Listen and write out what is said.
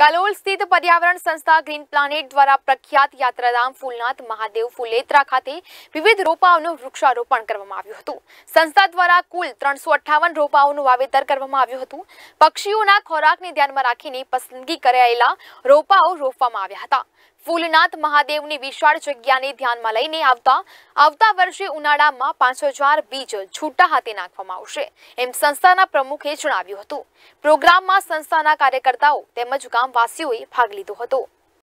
ગલોલ સ્ટીત પર્યાવરણ સંસ્થા green planet દ્વારા પ્રખ્યાત યાત્રાધામ ફૂલનાથ મહાદેવ ફુલેતરા ખાતે વિવિધ રોપાઓનું વૃક્ષારોપણ કરવામાં આવ્યું હતું સંસ્થા દ્વારા કુલ 358 રોપાઓનું વાવેતર કરવામાં આવ્યું હતું પક્ષીઓના ખોરાકને ધ્યાનમાં રાખીને પસંદગી કરેલા રોપાઓ રોપવામાં આવ્યા હતા ફૂલનાથ મહાદેવની વિશાળ જગ્યાને ધ્યાનમાં લઈને આવતા આવતા વર્ષે ઉનાળામાં 500000 બીજ છૂટા હાથે નાખવામાં આવશે એમ સંસ્થાના પ્રમુખે જણાવ્યું હતું પ્રોગ્રામમાં સંસ્થાના કાર્યકર્તાઓ તેમજ ગામવાસીઓએ ભાગ લીધો હતો